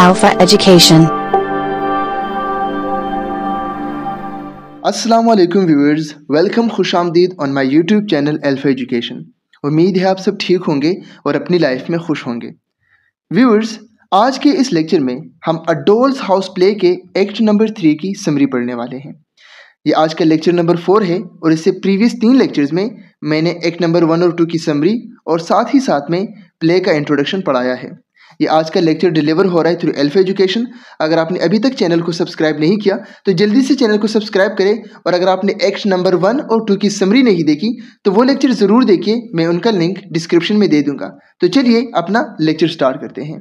Alpha Education. Assalamualaikum viewers, welcome खुश आमदीद on my YouTube channel Alpha Education. उम्मीद है आप सब ठीक होंगे और अपनी लाइफ में खुश होंगे व्यूअर्स आज के इस लेक्चर में हम अडोल्स हाउस प्ले के एक्ट नंबर थ्री की समरी पढ़ने वाले हैं ये आज का लेक्चर नंबर फोर है और इससे प्रीवियस तीन लेक्चर्स में मैंने एक्ट नंबर वन और टू की समरी और साथ ही साथ में प्ले का इंट्रोडक्शन पढ़ाया है ये आज का लेक्चर डिलीवर हो रहा है थ्रू एल्फ एजुकेशन अगर आपने अभी तक चैनल को सब्सक्राइब नहीं किया तो जल्दी से चैनल को सब्सक्राइब करें और अगर आपने एक्ट नंबर वन और टू की समरी नहीं देखी तो वो लेक्चर ज़रूर देखिए मैं उनका लिंक डिस्क्रिप्शन में दे दूंगा तो चलिए अपना लेक्चर स्टार्ट करते हैं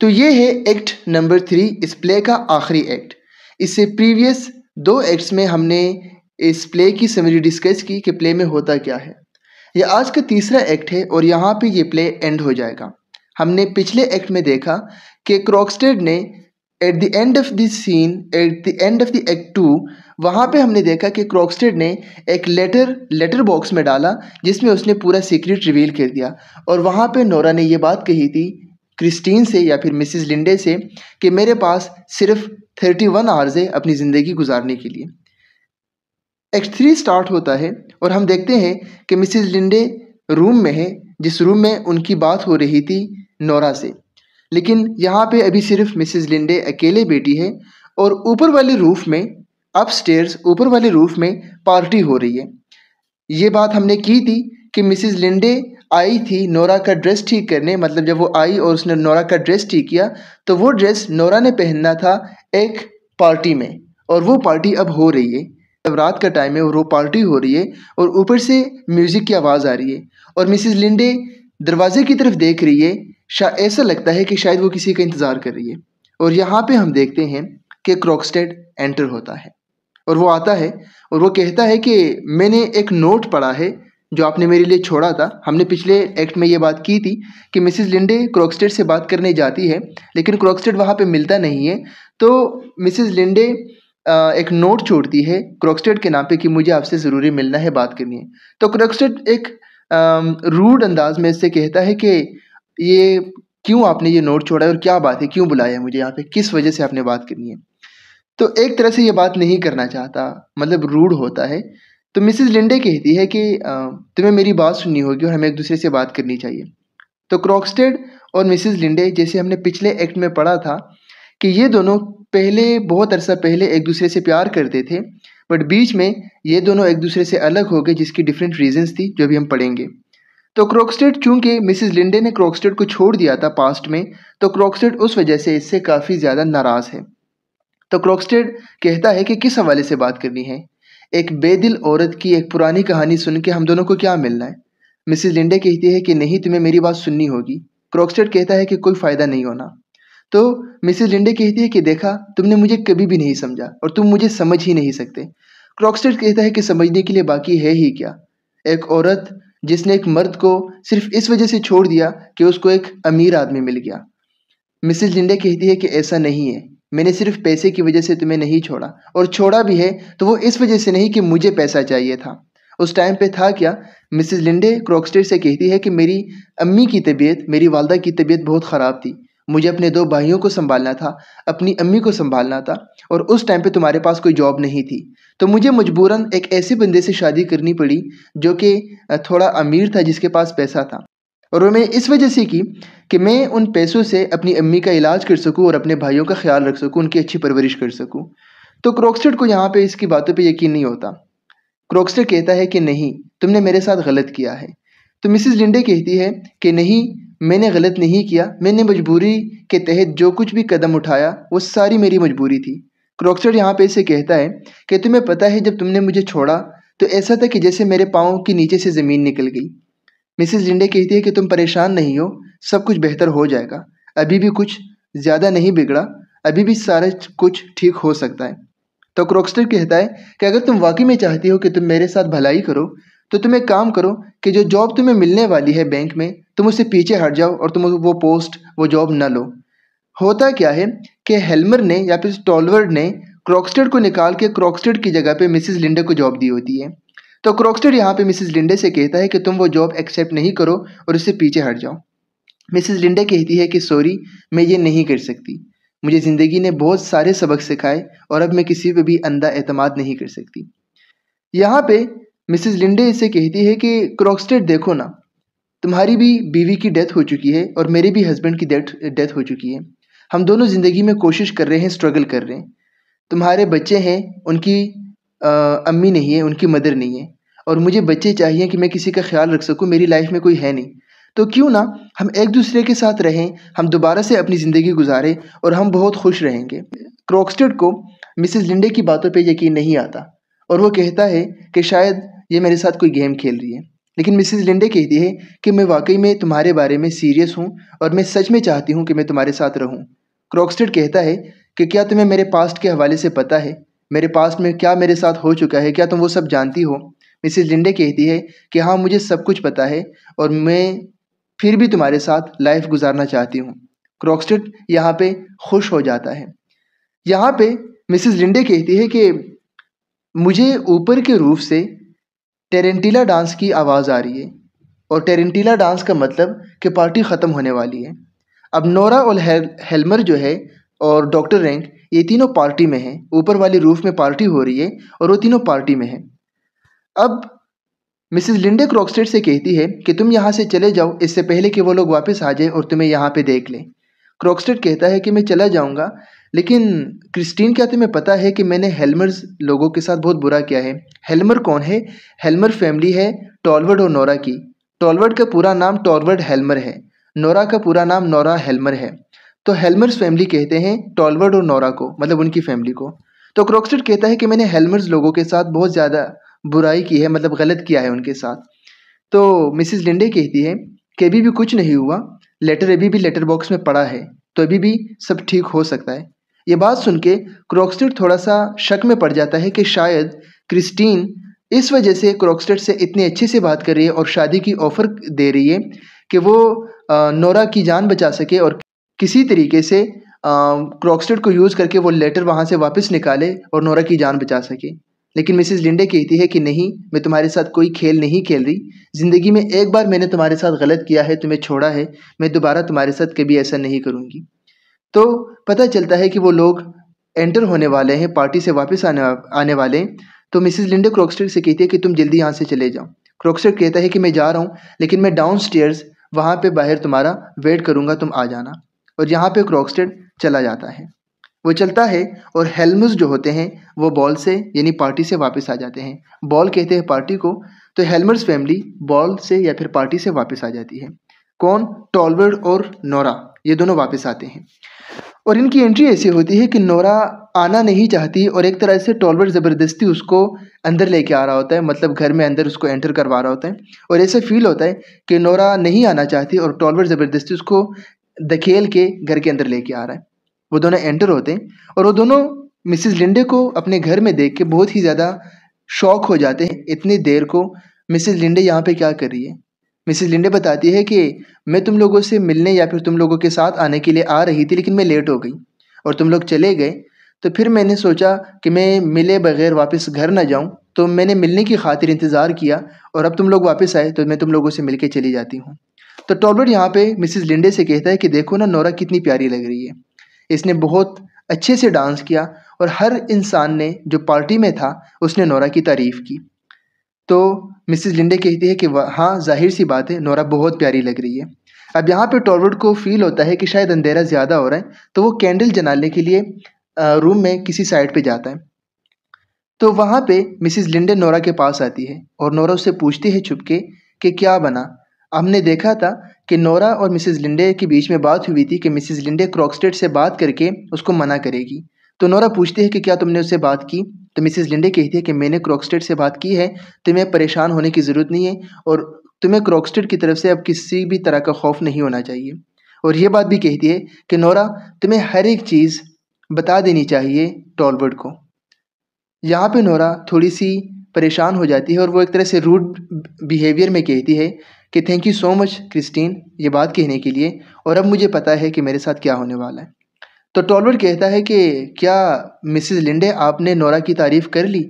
तो ये है एक्ट नंबर थ्री इस प्ले का आखिरी एक्ट इससे प्रीवियस दो एक्ट्स में हमने इस प्ले की समरी डिस्कस की कि प्ले में होता क्या है ये आज का तीसरा एक्ट है और यहाँ पे ये प्ले एंड हो जाएगा हमने पिछले एक्ट में देखा कि क्रॉक्सटेड ने at the end of this scene at the end of the act two वहाँ पे हमने देखा कि क्रॉक्सटेड ने एक लेटर लेटर बॉक्स में डाला जिसमें उसने पूरा सीक्रेट रिवील कर दिया और वहाँ पे नोरा ने ये बात कही थी क्रिस्टीन से या फिर मिसिज लिंडे से कि मेरे पास सिर्फ थर्टी वन आवर्स है अपनी ज़िंदगी गुजारने के लिए एक्ट थ्री स्टार्ट होता है और हम देखते हैं कि मिसिज लिंडे रूम में है जिस रूम में उनकी बात हो रही थी नोरा से लेकिन यहाँ पे अभी सिर्फ मिसिज लिंडे अकेले बेटी है और ऊपर वाले रूफ में अपस्टेयर्स ऊपर वाले रूफ में पार्टी हो रही है ये बात हमने की थी कि मिसिज लिंडे आई थी नोरा का ड्रेस ठीक करने मतलब जब वो आई और उसने नोरा का ड्रेस ठीक किया तो वो ड्रेस नोरा ने पहनना था एक पार्टी में और वो पार्टी अब हो रही है रात का टाइम है और वो पार्टी हो रही है और ऊपर से म्यूजिक की आवाज आ रही है और मिसिज़ लिंडे दरवाजे की तरफ देख रही है ऐसा लगता है कि शायद वो किसी का इंतजार कर रही है और यहाँ पे हम देखते हैं कि क्रॉक्सटेड एंटर होता है और वो आता है और वो कहता है कि मैंने एक नोट पढ़ा है जो आपने मेरे लिए छोड़ा था हमने पिछले एक्ट में ये बात की थी कि मिसिस लिंडे क्रॉक्सटेड से बात करने जाती है लेकिन क्रॉक्सटेड वहाँ पर मिलता नहीं है तो मिसिस लिंडे एक नोट छोड़ती है क्रॉक्सटेड के नाम पे कि मुझे आपसे ज़रूरी मिलना है बात करनी है तो क्रॉक्सटेड एक रूड अंदाज में इससे कहता है कि ये क्यों आपने ये नोट छोड़ा है और क्या बात है क्यों बुलाया है मुझे यहाँ पे किस वजह से आपने बात करनी है तो एक तरह से ये बात नहीं करना चाहता मतलब रूड होता है तो मिसिस लिंडे कहती है कि तुम्हें मेरी बात सुननी होगी और हमें एक दूसरे से बात करनी चाहिए तो क्रॉक्सटेड और मिसिज लिंडे जैसे हमने पिछले एक्ट में पढ़ा था कि ये दोनों पहले बहुत अरसा पहले एक दूसरे से प्यार करते थे बट बीच में ये दोनों एक दूसरे से अलग हो गए जिसकी डिफरेंट रीजंस थी जो भी हम पढ़ेंगे तो क्रॉकस्टेड चूंकि मिसिज लिंडे ने क्रॉकस्टेड को छोड़ दिया था पास्ट में तो क्रॉकस्टेड उस वजह से इससे काफ़ी ज़्यादा नाराज़ है तो क्रॉकस्टेड कहता है कि किस हवाले से बात करनी है एक बेदिल औरत की एक पुरानी कहानी सुन के हम दोनों को क्या मिलना है मिसिज़ लिंडे कहती है कि नहीं तुम्हें मेरी बात सुननी होगी क्रॉकस्टेड कहता है कि कोई फ़ायदा नहीं होना तो मिसेज लिंडे कहती है कि देखा तुमने मुझे कभी भी नहीं समझा और तुम मुझे समझ ही नहीं सकते क्रॉक्सटेड कहता है कि समझने के लिए बाकी है ही क्या एक औरत जिसने एक मर्द को सिर्फ इस वजह से छोड़ दिया कि उसको एक अमीर आदमी मिल गया मिसेज लिंडे कहती है कि ऐसा नहीं है मैंने सिर्फ पैसे की वजह से तुम्हें नहीं छोड़ा और छोड़ा भी है तो वो इस वजह से नहीं कि मुझे पैसा चाहिए था उस टाइम पे था क्या मिसेज लिंडे क्रॉक्सटेड से कहती है कि मेरी अम्मी की तबीयत मेरी वालदा की तबीयत बहुत ख़राब थी मुझे अपने दो भाइयों को संभालना था अपनी अम्मी को संभालना था और उस टाइम पे तुम्हारे पास कोई जॉब नहीं थी तो मुझे मजबूरन एक ऐसे बंदे से शादी करनी पड़ी जो कि थोड़ा अमीर था जिसके पास पैसा था और वो इस वजह से की कि मैं उन पैसों से अपनी अम्मी का इलाज कर सकूँ और अपने भाइयों का ख्याल रख सकूँ उनकी अच्छी परवरिश कर सकूँ तो क्रोक्सटेड को यहाँ पर इसकी बातों पर यकीन नहीं होता क्रोक्सटेड कहता है कि नहीं तुमने मेरे साथ गलत किया है तो मिसिस लिंडे कहती है कि नहीं मैंने गलत नहीं किया मैंने मजबूरी के तहत जो कुछ भी कदम उठाया वो सारी मेरी मजबूरी थी क्रॉक्सर यहाँ पे इसे कहता है कि तुम्हें पता है जब तुमने मुझे छोड़ा तो ऐसा था कि जैसे मेरे पाँव के नीचे से ज़मीन निकल गई मिसिस जिंडे कहती है कि तुम परेशान नहीं हो सब कुछ बेहतर हो जाएगा अभी भी कुछ ज़्यादा नहीं बिगड़ा अभी भी सारा कुछ ठीक हो सकता है तो क्रॉक्सटर कहता है कि अगर तुम वाकई में चाहती हो कि तुम मेरे साथ भलाई करो तो तुम एक काम करो कि जो जॉब तुम्हें मिलने वाली है बैंक में तुम उससे पीछे हट जाओ और तुम वो पोस्ट वो जॉब न लो होता क्या है कि हेलमर ने या फिर टॉलवर्ड ने क्रॉक्सटेड को निकाल के क्रॉक्सटेड की जगह पे मिसेस लिंडे को जॉब दी होती है तो क्रॉक्सटेड यहाँ पे मिसेस लिंडे से कहता है कि तुम वो जॉब एक्सेप्ट नहीं करो और उससे पीछे हट जाओ मिसेस लिंडे कहती है कि सॉरी मैं ये नहीं कर सकती मुझे ज़िंदगी ने बहुत सारे सबक सिखाए और अब मैं किसी पर भी अंधा अहतम नहीं कर सकती यहाँ पे मिसिज लिंडे इसे कहती है कि क्रॉक्सटेड देखो ना तुम्हारी भी बीवी की डेथ हो चुकी है और मेरे भी हस्बैंड की डेथ डेथ हो चुकी है हम दोनों ज़िंदगी में कोशिश कर रहे हैं स्ट्रगल कर रहे हैं तुम्हारे बच्चे हैं उनकी आ, अम्मी नहीं है उनकी मदर नहीं है और मुझे बच्चे चाहिए कि मैं किसी का ख्याल रख सकूँ मेरी लाइफ में कोई है नहीं तो क्यों ना हम एक दूसरे के साथ रहें हम दोबारा से अपनी ज़िंदगी गुजारें और हम बहुत खुश रहेंगे क्रॉक्सटेड को मिसिज लिंडे की बातों पर यकीन नहीं आता और वो कहता है कि शायद ये मेरे साथ कोई गेम खेल रही है लेकिन मिसिज लिंडे कहती है कि मैं वाकई में तुम्हारे बारे में सीरियस हूँ और मैं सच में चाहती हूँ कि मैं तुम्हारे साथ रहूँ क्रॉक्सटेड कहता है कि क्या तुम्हें मेरे पास्ट के हवाले से पता है मेरे पास्ट में क्या मेरे साथ हो चुका है क्या तुम वो सब जानती हो मिसिज लिंडे कहती है कि हाँ मुझे सब कुछ पता है और मैं फिर भी तुम्हारे साथ लाइफ गुजारना चाहती हूँ क्रॉक्सटेड यहाँ पे खुश हो जाता है यहाँ पे मिसिज लिंडे कहती है कि मुझे ऊपर के रूफ से टेरेंटीला डांस की आवाज़ आ रही है और टेरेंटीला डांस का मतलब कि पार्टी ख़त्म होने वाली है अब नोरा और हेल, हेलमर जो है और डॉक्टर रैंक ये तीनों पार्टी में हैं ऊपर वाली रूफ में पार्टी हो रही है और वो तीनों पार्टी में हैं अब मिसेस लिंडे क्रॉक्सटेड से कहती है कि तुम यहाँ से चले जाओ इससे पहले कि वो लोग वापस आ जाएं और तुम्हें यहाँ पे देख लें क्रॉक्सटेड कहता है कि मैं चला जाऊँगा लेकिन क्रिस्टीन क्या तुम्हें पता है कि मैंने हेलमर्स लोगों के साथ बहुत बुरा किया है हेलमर कौन है हेलमर फैमिली है टॉलवर्ड और नोरा की टॉलवर्ड का पूरा नाम टॉलवर्ड हेलमर है नोरा का पूरा नाम नोरा हेलमर है तो हेलमर्स फैमिली कहते हैं टॉलवर्ड और नोरा को मतलब उनकी फैमिली को तो क्रॉक्सटेड कहता है कि मैंने हेलमर्स लोगों के साथ बहुत ज़्यादा बुराई की है मतलब गलत किया है उनके साथ तो मिसिस लिंडे कहती है कभी भी कुछ नहीं हुआ लेटर अभी भी लेटर बॉक्स में पड़ा है तो अभी भी सब ठीक हो सकता है ये बात सुन के क्रॉक्सटेड थोड़ा सा शक में पड़ जाता है कि शायद क्रिस्टीन इस वजह से क्रॉक्सटेड से इतनी अच्छे से बात कर रही है और शादी की ऑफ़र दे रही है कि वो नोरा की जान बचा सके और किसी तरीके से क्रॉक्सटेड को यूज़ करके वो लेटर वहाँ से वापस निकाले और नोरा की जान बचा सके लेकिन मिसिस लिंडे कहती है कि नहीं मैं तुम्हारे साथ कोई खेल नहीं खेल रही ज़िंदगी में एक बार मैंने तुम्हारे साथ गलत किया है तुम्हें छोड़ा है मैं दोबारा तुम्हारे साथ कभी ऐसा नहीं करूँगी तो पता चलता है कि वो लोग एंटर होने वाले हैं पार्टी से वापस आने आने वाले हैं तो मिसिस लिंडे क्रॉक्सटर से कहती है कि तुम जल्दी यहाँ से चले जाओ क्रॉक्सटर कहता है कि मैं जा रहा हूँ लेकिन मैं डाउन स्टेयर्स वहाँ पर बाहर तुम्हारा वेट करूँगा तुम आ जाना और यहाँ पर क्रॉक्सटर चला जाता है वो चलता है और हेलमुस जो होते हैं वो बॉल से यानी पार्टी से वापस आ जाते हैं बॉल कहते हैं पार्टी को तो हेलमर्स फैमिली बॉल से या फिर पार्टी से वापस आ जाती है कौन टॉलवर्ड और नोरा ये दोनों वापस आते हैं और इनकी एंट्री ऐसी होती है कि नोरा आना नहीं चाहती और एक तरह से टॉलवर्ड ज़बरदस्ती उसको अंदर लेके आ रहा होता है मतलब घर में अंदर उसको एंटर करवा रहा होता है और ऐसे फील होता है कि नोरा नहीं आना चाहती और टॉलवर्ड ज़बरदस्ती उसको धकेल के घर के अंदर लेके आ रहा है वो दोनों एंटर होते और वो दोनों मिसिज लिंडे को अपने घर में देख के बहुत ही ज़्यादा शौक हो जाते हैं इतनी देर को मिसिज लिंडे यहाँ पे क्या कर रही है मिसिज लिंडे बताती है कि मैं तुम लोगों से मिलने या फिर तुम लोगों के साथ आने के लिए आ रही थी लेकिन मैं लेट हो गई और तुम लोग चले गए तो फिर मैंने सोचा कि मैं मिले बगैर वापस घर ना जाऊँ तो मैंने मिलने की खातिर इंतज़ार किया और अब तुम लोग वापस आए तो मैं तुम लोगों से मिल के चली जाती हूँ तो टॉलबर्ट यहाँ पे मिसिस लिंडे से कहता है कि देखो ना नौरा कितनी प्यारी लग रही है इसने बहुत अच्छे से डांस किया और हर इंसान ने जो पार्टी में था उसने नोरा की तारीफ़ की तो मिसिस लिंडे कहती है कि हाँ जाहिर सी बात है नोरा बहुत प्यारी लग रही है अब यहाँ पे टॉलवुड को फील होता है कि शायद अंधेरा ज़्यादा हो रहा है तो वो कैंडल जलाने के लिए रूम में किसी साइड पे जाता है तो वहाँ पे मिसिस लिंडे नोरा के पास आती है और नोरा उससे पूछती है छुपके कि क्या बना हमने देखा था कि नोरा और मिसिज लिंडे के बीच में बात हुई थी कि मिसिज लिंडे क्रॉक्सटेड से बात करके उसको मना करेगी तो नोरा पूछती है कि क्या तुमने उससे बात की तो मिसिज लिंडे कहती है कि मैंने क्रॉक्सटेड से बात की है तुम्हें परेशान होने की ज़रूरत नहीं है और तुम्हें क्रॉक्सटेड की तरफ से अब किसी भी तरह का खौफ नहीं होना चाहिए और ये बात भी कहती है कि नोरा तुम्हें हर एक चीज़ बता देनी चाहिए टॉलवर्ड को यहाँ पर नोरा थोड़ी सी परेशान हो जाती है और वो एक तरह से रूड बिहेवियर में कहती है कि thank you so much Kristine ये बात कहने के लिए और अब मुझे पता है कि मेरे साथ क्या होने वाला है तो टॉलवर्ड कहता है कि क्या मिसिज लिंडे आपने नोरा की तारीफ़ कर ली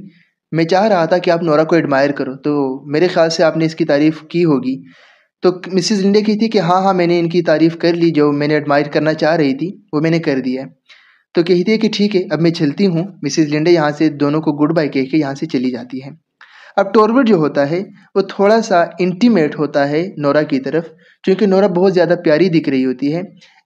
मैं चाह रहा था कि आप नोरा को एडमायर करो तो मेरे ख्याल से आपने इसकी तारीफ़ की होगी तो मिसिज लिंडे कहती कि हाँ हाँ मैंने इनकी तारीफ़ कर ली जो मैंने एडमायर करना चाह रही थी वो मैंने कर दिया है तो कहती है कि ठीक है अब मैं चलती हूँ मिसिज लिंडे यहाँ से दोनों को गुड बाय कह के यहाँ से चली जाती है अब टोरविड जो होता है वो थोड़ा सा इंटीमेट होता है नोरा की तरफ क्योंकि नोरा बहुत ज़्यादा प्यारी दिख रही होती है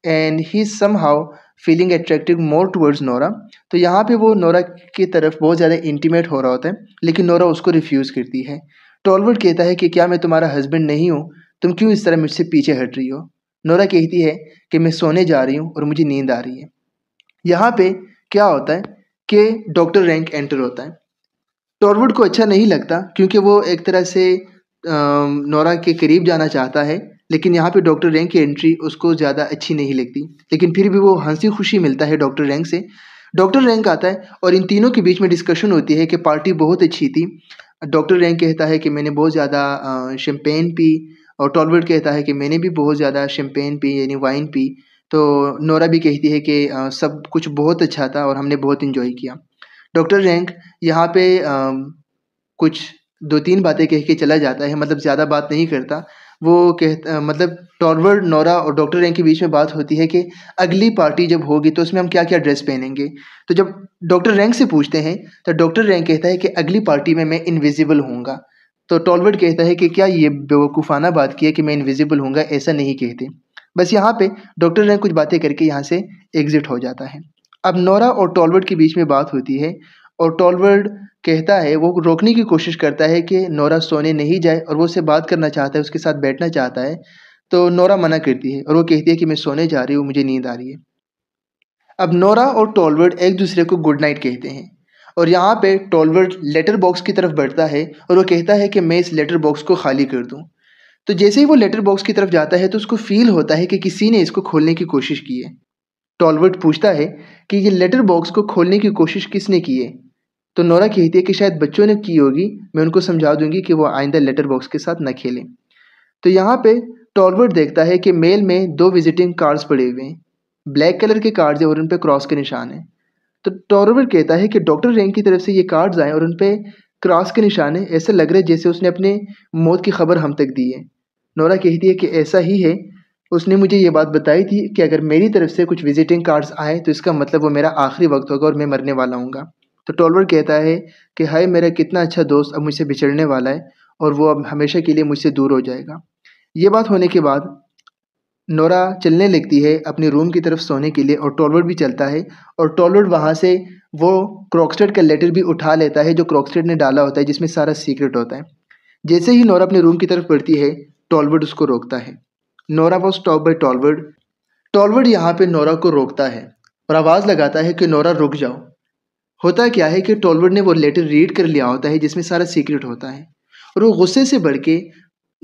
and he somehow feeling attractive more towards Nora तो यहाँ पे वो नोरा की तरफ बहुत ज़्यादा इंटीमेट हो रहा होता है लेकिन नोरा उसको रिफ्यूज़ करती है टोलवर्ड कहता है कि क्या मैं तुम्हारा हस्बैंड नहीं हूँ तुम क्यों इस तरह मुझसे पीछे हट रही हो नोरा कहती है कि मैं सोने जा रही हूँ और मुझे नींद आ रही है यहाँ पे क्या होता है कि डॉक्टर रैंक एंटर होता है टॉरवुड को अच्छा नहीं लगता क्योंकि वो एक तरह से नोरा के करीब जाना चाहता है लेकिन यहाँ पे डॉक्टर रैंक की एंट्री उसको ज़्यादा अच्छी नहीं लगती लेकिन फिर भी वो हंसी खुशी मिलता है डॉक्टर रैंक से डॉक्टर रैंक आता है और इन तीनों के बीच में डिस्कशन होती है कि पार्टी बहुत अच्छी थी डॉक्टर रैंक कहता है कि मैंने बहुत ज़्यादा शैम्पेन पी और टॉलवर्ड कहता है कि मैंने भी बहुत ज़्यादा शैम्पेन पी यानी वाइन पी तो नोरा भी कहती है कि सब कुछ बहुत अच्छा था और हमने बहुत इन्जॉय किया डॉक्टर रैंक यहाँ पे कुछ दो तीन बातें कह के चला जाता है मतलब ज़्यादा बात नहीं करता वो कह मतलब टॉरवर्ड नोरा और डॉक्टर रैंक के बीच में बात होती है कि अगली पार्टी जब होगी तो उसमें हम क्या क्या ड्रेस पहनेंगे तो जब डॉक्टर रैंक से पूछते हैं तो डॉक्टर रैंक कहता है कि अगली पार्टी में मैं इनविजिबल होऊंगा तो टॉलवर्ड कहता है कि क्या ये बेवकूफ़ाना बात की है कि मैं इनविजिबल होऊंगा ऐसा नहीं कहते बस यहाँ पे डॉक्टर रैंक कुछ बातें करके यहाँ से एग्ज़िट हो जाता है अब नोरा और टॉलवर्ड के बीच में बात होती है और टॉलवर्ड कहता है वो रोकने की कोशिश करता है कि नोरा सोने नहीं जाए और वो उससे बात करना चाहता है उसके साथ बैठना चाहता है तो नोरा मना करती है और वो कहती है कि मैं सोने जा रही हूँ मुझे नींद आ रही है अब नोरा और टॉलवर्ड एक दूसरे को गुड नाइट कहते हैं और यहाँ पे टॉलवर्ड लेटर बॉक्स की तरफ बढ़ता है और वो कहता है कि मैं इस लेटर बॉक्स को खाली कर दूँ तो जैसे ही वो लेटर बॉक्स की तरफ जाता है तो उसको फील होता है कि किसी ने इसको खोलने की कोशिश की है टॉलवर्ड पूछता है कि ये लेटर बॉक्स को खोलने की कोशिश किसने की है तो नोरा कहती है कि शायद बच्चों ने की होगी मैं उनको समझा दूंगी कि वो आइंदा लेटर बॉक्स के साथ न खेलें तो यहाँ पे टॉलवर्ड देखता है कि मेल में दो विजिटिंग कार्ड्स पड़े हुए हैं ब्लैक कलर के कार्ड्स हैं और उन पर क्रॉस के निशान हैं तो टॉलवर्ड कहता है कि डॉक्टर रैंक की तरफ से ये कार्ड्स आएँ और उन पर क्रॉस के निशान हैं ऐसे लग रहे जैसे उसने अपने मौत की खबर हम तक दी है नोरा कहती है कि ऐसा ही है उसने मुझे ये बात बताई थी कि अगर मेरी तरफ से कुछ विजिटिंग कार्ड्स आए तो इसका मतलब वो मेरा आखिरी वक्त होगा और मैं मरने वाला हूँ तो टोलवर कहता है कि हाय मेरा कितना अच्छा दोस्त अब मुझसे बिछड़ने वाला है और वो अब हमेशा के लिए मुझसे दूर हो जाएगा ये बात होने के बाद नोरा चलने लगती है अपने रूम की तरफ सोने के लिए और टॉलवर्ड भी चलता है और टॉलवर्ड वहाँ से वो क्रॉक्सटेड का लेटर भी उठा लेता है जो क्रॉक्सटेड ने डाला होता है जिसमें सारा सीक्रेट होता है जैसे ही नोरा अपने रूम की तरफ बढ़ती है टॉलवर्ड उसको रोकता है Nora was stop by Torvald Torvald यहाँ पे नोरा को रोकता है और आवाज़ लगाता है कि नोरा रुक जाओ होता क्या है कि टॉलवर्ड ने वो लेटर रीड कर लिया होता है जिसमें सारा सीक्रेट होता है और वो गुस्से से बढ़ के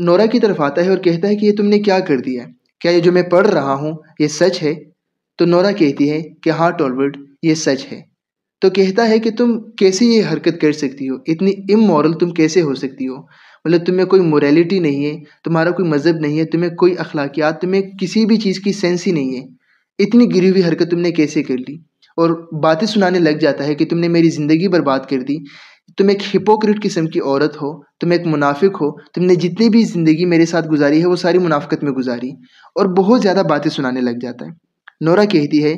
नोरा की तरफ आता है और कहता है कि ये तुमने क्या कर दिया क्या ये जो मैं पढ़ रहा हूँ ये सच है तो नोरा कहती है कि हाँ टॉलवर्ड ये सच है तो कहता है कि तुम कैसे ये हरकत कर सकती हो इतनी इमोरल तुम कैसे हो सकती हो मतलब तुम्हें कोई मोरालिटी नहीं है तुम्हारा कोई मज़हब नहीं है तुम्हें कोई अखलाकियात तुम्हें किसी भी चीज़ की सेंस ही नहीं है इतनी गिरी हुई हरकत तुमने कैसे कर ली और बातें सुनाने लग जाता है कि तुमने मेरी ज़िंदगी बर्बाद कर दी तुम एक हिपोक्रेट किस्म की औरत हो तुम एक मुनाफिक हो तुमने जितनी भी ज़िंदगी मेरे साथ गुजारी है वो सारी मुनाफ़त में गुजारी और बहुत ज़्यादा बातें सुनाने लग जाता है नोरा कहती है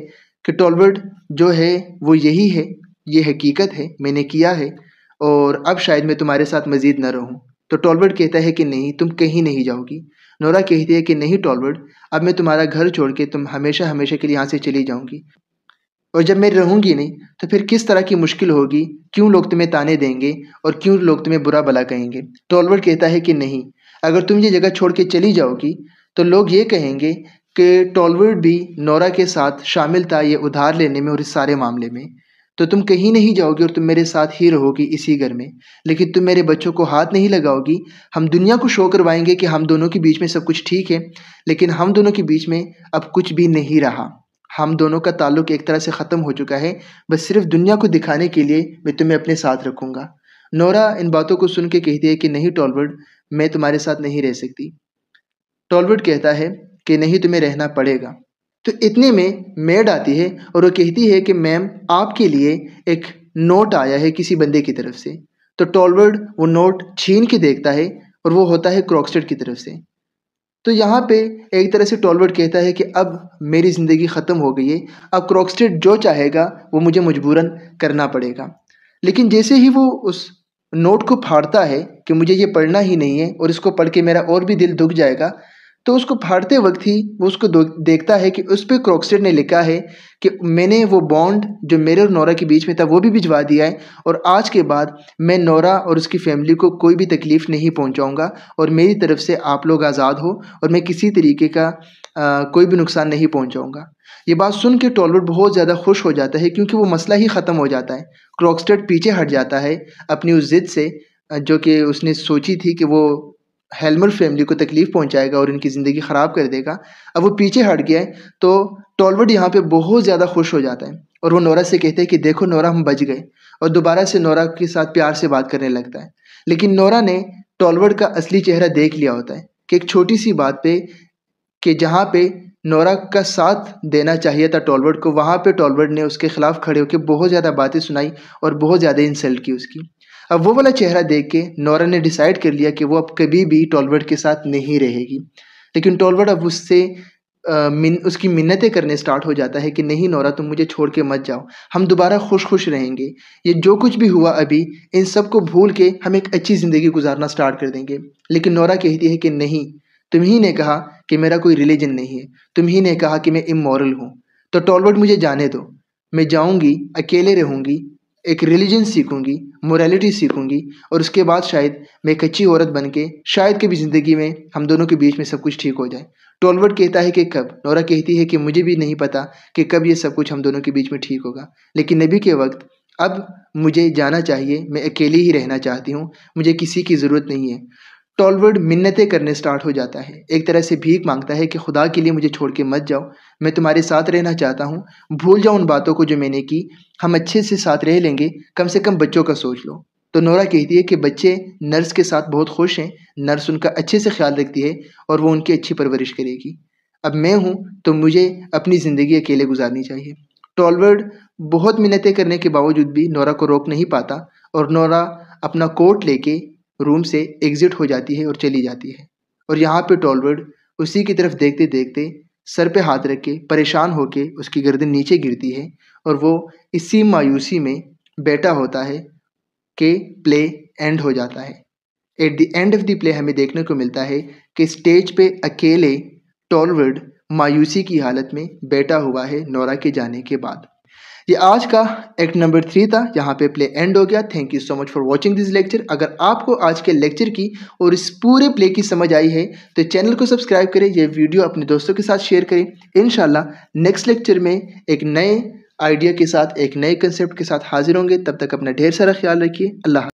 कि टॉलवर्ड जो है वो यही है ये हकीकत है मैंने किया है और अब शायद मैं तुम्हारे साथ मज़ीद ना रहूँ तो टॉलवर्ड कहता है कि नहीं तुम कहीं नहीं जाओगी नोरा कहती है कि नहीं टॉलवर्ड अब मैं तुम्हारा घर छोड़ के तुम हमेशा हमेशा के लिए यहाँ से चली जाऊँगी और जब मैं रहूँगी नहीं तो फिर किस तरह की मुश्किल होगी क्यों लोग तुम्हें ताने देंगे और क्यों लोग तुम्हें बुरा भला कहेंगे टॉलवर्ड कहता है कि नहीं अगर तुम ये जगह छोड़ के चली जाओगी तो लोग ये कहेंगे कि टॉलवर्ड भी नोरा के साथ शामिल था ये उधार लेने में और इस सारे मामले में तो तुम कहीं नहीं जाओगी और तुम मेरे साथ ही रहोगी इसी घर में लेकिन तुम मेरे बच्चों को हाथ नहीं लगाओगी हम दुनिया को शो करवाएंगे कि हम दोनों के बीच में सब कुछ ठीक है लेकिन हम दोनों के बीच में अब कुछ भी नहीं रहा हम दोनों का ताल्लुक एक तरह से ख़त्म हो चुका है बस सिर्फ दुनिया को दिखाने के लिए मैं तुम्हें अपने साथ रखूँगा नोरा इन बातों को सुन के कहती है कि नहीं टॉलवर्ड मैं तुम्हारे साथ नहीं रह सकती टॉलवर्ड कहता है कि नहीं तुम्हें रहना पड़ेगा तो इतने में मेड आती है और वो कहती है कि मैम आपके लिए एक नोट आया है किसी बंदे की तरफ से तो टॉलवर्ड वो नोट छीन के देखता है और वो होता है क्रॉक्सटेड की तरफ से तो यहाँ पे एक तरह से टॉलवर्ड कहता है कि अब मेरी ज़िंदगी ख़त्म हो गई है अब क्रॉक्सटेड जो चाहेगा वो मुझे मजबूरन करना पड़ेगा लेकिन जैसे ही वो उस नोट को फाड़ता है कि मुझे ये पढ़ना ही नहीं है और इसको पढ़ के मेरा और भी दिल दुख जाएगा तो उसको फाड़ते वक्त ही वो उसको देखता है कि उस पर क्रॉक्सेड ने लिखा है कि मैंने वो बॉन्ड जो मेरे और नौरा के बीच में था वो भी भिजवा दिया है और आज के बाद मैं नौरा और उसकी फैमिली को कोई भी तकलीफ़ नहीं पहुंचाऊंगा और मेरी तरफ से आप लोग आज़ाद हो और मैं किसी तरीके का आ, कोई भी नुकसान नहीं पहुँचाऊँगा ये बात सुन के टॉलवुड बहुत ज़्यादा खुश हो जाता है क्योंकि वो मसला ही ख़त्म हो जाता है क्रॉक्सटेड पीछे हट जाता है अपनी उस ज़िद से जो कि उसने सोची थी कि वो हेलमर फैमिली को तकलीफ पहुंचाएगा और इनकी ज़िंदगी ख़राब कर देगा अब वो पीछे हट गया है तो टॉलवर्ड यहाँ पे बहुत ज़्यादा खुश हो जाता है और वो नोरा से कहते हैं कि देखो नोरा हम बच गए और दोबारा से नोरा के साथ प्यार से बात करने लगता है लेकिन नोरा ने टॉलवर्ड का असली चेहरा देख लिया होता है कि एक छोटी सी बात पे कि जहाँ पे नोरा का साथ देना चाहिए था टॉलवर्ड को वहाँ पे टॉलवर्ड ने उसके खिलाफ खड़े होकर बहुत ज़्यादा बातें सुनाई और बहुत ज़्यादा इंसल्ट की उसकी अब वो वाला चेहरा देख के नौरा ने डिसाइड कर लिया कि वो अब कभी भी टॉलवर्ड के साथ नहीं रहेगी लेकिन टॉलवर्ड अब उससे मिन उसकी मिन्नतें करने स्टार्ट हो जाता है कि नहीं नौरा तुम मुझे छोड़ के मत जाओ हम दोबारा खुश खुश रहेंगे ये जो कुछ भी हुआ अभी इन सब को भूल के हम एक अच्छी ज़िंदगी गुजारना स्टार्ट कर देंगे लेकिन नौरा कहती है कि नहीं तुम ही ने कहा कि मेरा कोई रिलीजन नहीं है तुम ही ने कहा कि मैं इमोरल हूँ तो टॉलवर्ड मुझे जाने दो मैं जाऊँगी अकेले रहूँगी एक रिलीजन सीखूंगी मोरालिटी सीखूंगी और उसके बाद शायद मैं एक अच्छी औरत बन के शायद कभी ज़िंदगी में हम दोनों के बीच में सब कुछ ठीक हो जाए टोलवर्ड कहता है कि कब नौरा कहती है कि मुझे भी नहीं पता कि कब ये सब कुछ हम दोनों के बीच में ठीक होगा लेकिन नबी के वक्त अब मुझे जाना चाहिए मैं अकेली ही रहना चाहती हूँ मुझे किसी की ज़रूरत नहीं है टॉलवर्ड मिन्नतें करने स्टार्ट हो जाता है एक तरह से भीख मांगता है कि खुदा के लिए मुझे छोड़ के मत जाओ मैं तुम्हारे साथ रहना चाहता हूँ भूल जाओ उन बातों को जो मैंने की हम अच्छे से साथ रह लेंगे कम से कम बच्चों का सोच लो तो नोरा कहती है कि बच्चे नर्स के साथ बहुत खुश हैं नर्स उनका अच्छे से ख्याल रखती है और वो उनकी अच्छी परवरिश करेगी अब मैं हूँ तो मुझे अपनी ज़िंदगी अकेले गुजारनी चाहिए टॉलवर्ड बहुत मिन्नतें करने के बावजूद भी नोरा को रोक नहीं पाता और नोरा अपना कोट लेके रूम से एग्जिट हो जाती है और चली जाती है और यहाँ पे टॉलवर्ड उसी की तरफ देखते देखते सर पे हाथ रख के परेशान होके उसकी गर्दन नीचे गिरती है और वो इसी मायूसी में बैठा होता है कि प्ले एंड हो जाता है at the end of the play हमें देखने को मिलता है कि स्टेज पे अकेले टॉलवर्ड मायूसी की हालत में बैठा हुआ है नौरा के जाने के बाद ये आज का एक्ट नंबर थ्री था यहाँ पे प्ले एंड हो गया thank you so much for watching this lecture अगर आपको आज के लेक्चर की और इस पूरे प्ले की समझ आई है तो चैनल को सब्सक्राइब करें यह वीडियो अपने दोस्तों के साथ शेयर करें इन नेक्स्ट लेक्चर में एक नए आइडिया के साथ एक नए कंसेप्ट के साथ हाजिर होंगे तब तक अपना ढेर सारा ख्याल रखिए अल्लाह